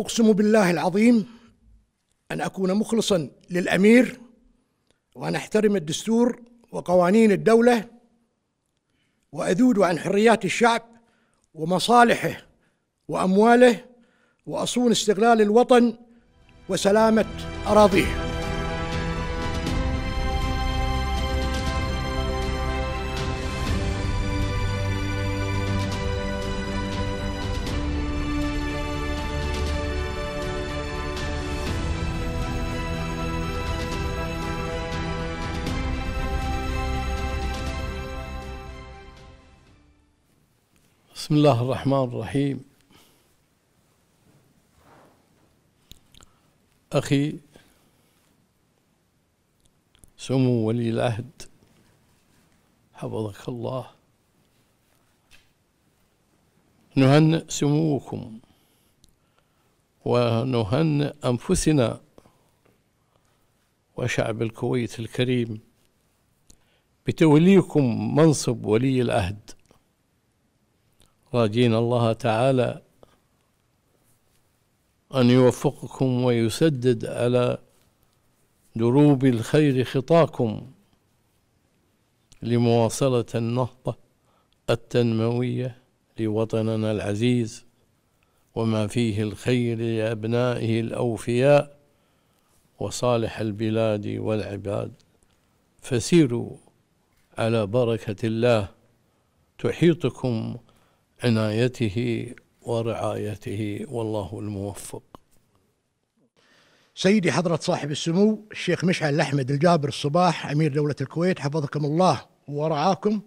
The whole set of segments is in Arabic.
اقسم بالله العظيم ان اكون مخلصا للامير وان احترم الدستور وقوانين الدوله واذود عن حريات الشعب ومصالحه وامواله واصون استغلال الوطن وسلامه اراضيه بسم الله الرحمن الرحيم أخي سمو ولي العهد حفظك الله نهنئ سموكم ونهنئ أنفسنا وشعب الكويت الكريم بتوليكم منصب ولي العهد راجين الله تعالى أن يوفقكم ويسدد على دروب الخير خطاكم لمواصلة النهضة التنموية لوطننا العزيز وما فيه الخير لأبنائه الأوفياء وصالح البلاد والعباد فسيروا على بركة الله تحيطكم عنايته ورعايته والله الموفق سيدي حضرة صاحب السمو الشيخ مشعل الأحمد الجابر الصباح أمير دولة الكويت حفظكم الله ورعاكم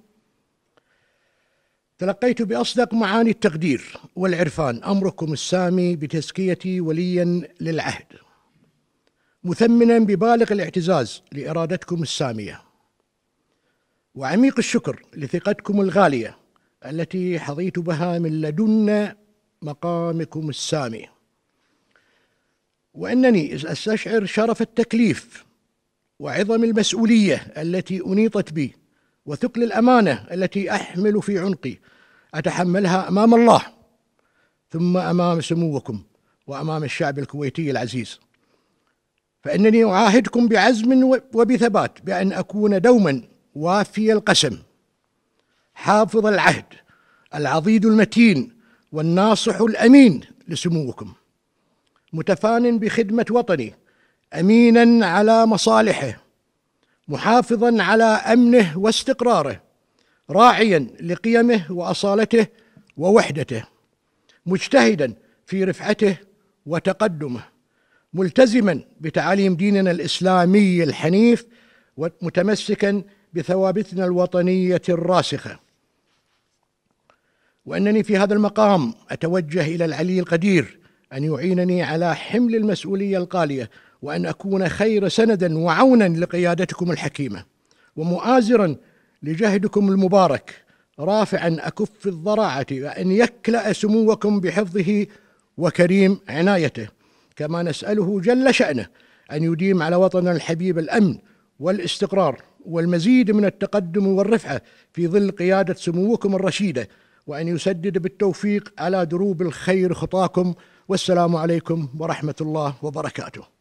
تلقيت بأصدق معاني التقدير والعرفان أمركم السامي بتزكيتي وليا للعهد مثمنا ببالغ الاعتزاز لإرادتكم السامية وعميق الشكر لثقتكم الغالية التي حظيت بها من لدن مقامكم السامي وانني استشعر شرف التكليف وعظم المسؤوليه التي انيطت بي وثقل الامانه التي احمل في عنقي اتحملها امام الله ثم امام سموكم وامام الشعب الكويتي العزيز فانني اعاهدكم بعزم وبثبات بان اكون دوما وافي القسم حافظ العهد العضيد المتين والناصح الامين لسموكم متفان بخدمه وطني امينا على مصالحه محافظا على امنه واستقراره راعيا لقيمه واصالته ووحدته مجتهدا في رفعته وتقدمه ملتزما بتعاليم ديننا الاسلامي الحنيف ومتمسكا بثوابتنا الوطنيه الراسخه وانني في هذا المقام اتوجه الى العلي القدير ان يعينني على حمل المسؤوليه القاليه وان اكون خير سندا وعونا لقيادتكم الحكيمه ومؤازرا لجهدكم المبارك رافعا اكف الضراعه وان يكلا سموكم بحفظه وكريم عنايته كما نساله جل شانه ان يديم على وطننا الحبيب الامن والاستقرار والمزيد من التقدم والرفعة في ظل قيادة سموكم الرشيدة وأن يسدد بالتوفيق على دروب الخير خطاكم والسلام عليكم ورحمة الله وبركاته